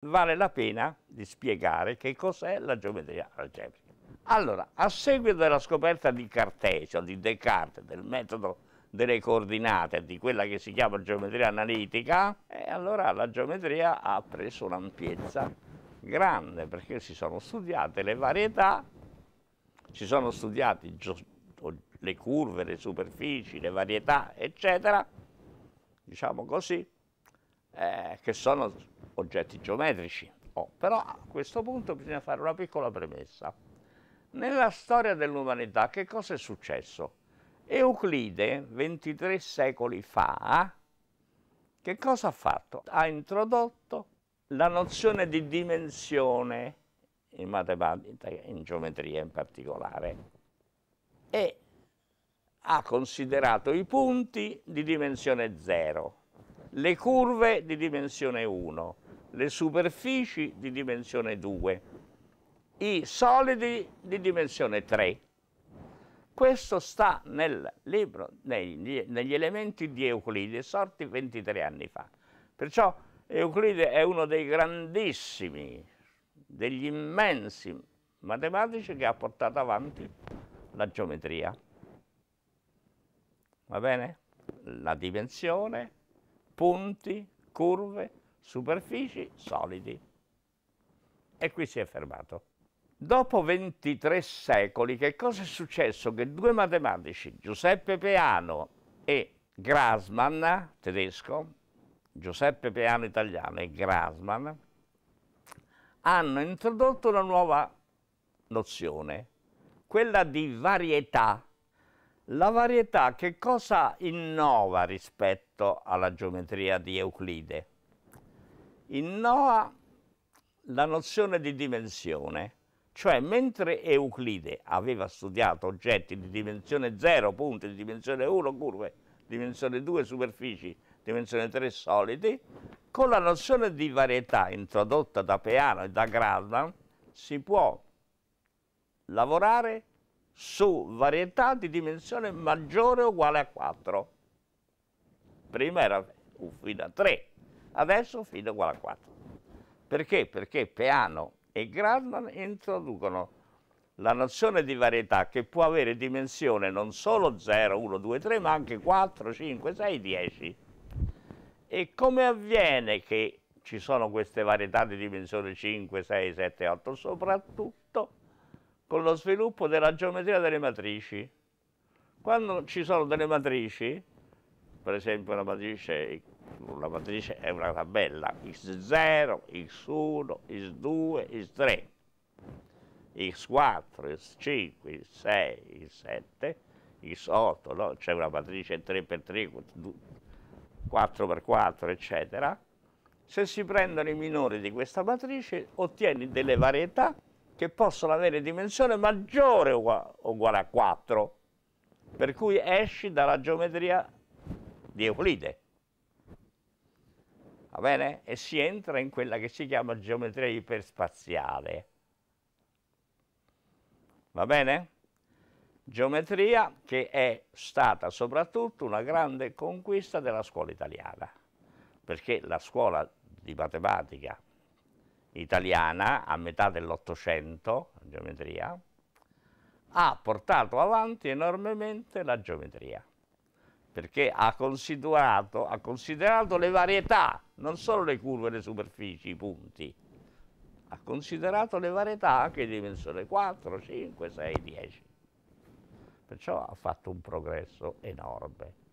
vale la pena di spiegare che cos'è la geometria algebrica. Allora, a seguito della scoperta di Cartesio, di Descartes, del metodo delle coordinate, di quella che si chiama geometria analitica, e allora la geometria ha preso un'ampiezza grande perché si sono studiate le varietà, si sono studiate le curve, le superfici, le varietà, eccetera, diciamo così, eh, che sono oggetti geometrici. Oh, però a questo punto bisogna fare una piccola premessa. Nella storia dell'umanità che cosa è successo? Euclide, 23 secoli fa, che cosa ha fatto? Ha introdotto la nozione di dimensione in matematica, in geometria in particolare, e ha considerato i punti di dimensione 0, le curve di dimensione 1, le superfici di dimensione 2, i solidi di dimensione 3. Questo sta nel libro, negli, negli elementi di Euclide, sorti 23 anni fa. Perciò Euclide è uno dei grandissimi, degli immensi matematici che ha portato avanti la geometria. Va bene? La dimensione, punti, curve, superfici, solidi. E qui si è fermato. Dopo 23 secoli, che cosa è successo? Che due matematici, Giuseppe Peano e Grassmann, tedesco, Giuseppe Peano italiano e Grassmann, hanno introdotto una nuova nozione, quella di varietà. La varietà che cosa innova rispetto alla geometria di Euclide? In Noah la nozione di dimensione, cioè mentre Euclide aveva studiato oggetti di dimensione 0, punti, di dimensione 1, curve, dimensione 2, superfici, dimensione 3, solidi, con la nozione di varietà introdotta da Peano e da Gradman si può lavorare su varietà di dimensione maggiore o uguale a 4. Prima era fino a 3, adesso fino a 44. Perché? Perché Peano e Gradman introducono la nozione di varietà che può avere dimensione non solo 0, 1, 2, 3, ma anche 4, 5, 6, 10. E come avviene che ci sono queste varietà di dimensione 5, 6, 7, 8? Soprattutto con lo sviluppo della geometria delle matrici. Quando ci sono delle matrici, per esempio una matrice matrice è una tabella X0, X1, X2, X3, X4, X5, X6, X7, X8, no? c'è una matrice 3x3, 4x4, eccetera. Se si prendono i minori di questa matrice ottieni delle varietà che possono avere dimensione maggiore o uguale a 4, per cui esci dalla geometria di Euclide va bene? E si entra in quella che si chiama geometria iperspaziale, va bene? Geometria che è stata soprattutto una grande conquista della scuola italiana, perché la scuola di matematica italiana a metà dell'Ottocento, geometria, ha portato avanti enormemente la geometria perché ha considerato, ha considerato le varietà, non solo le curve, le superfici, i punti, ha considerato le varietà anche di dimensione 4, 5, 6, 10. Perciò ha fatto un progresso enorme.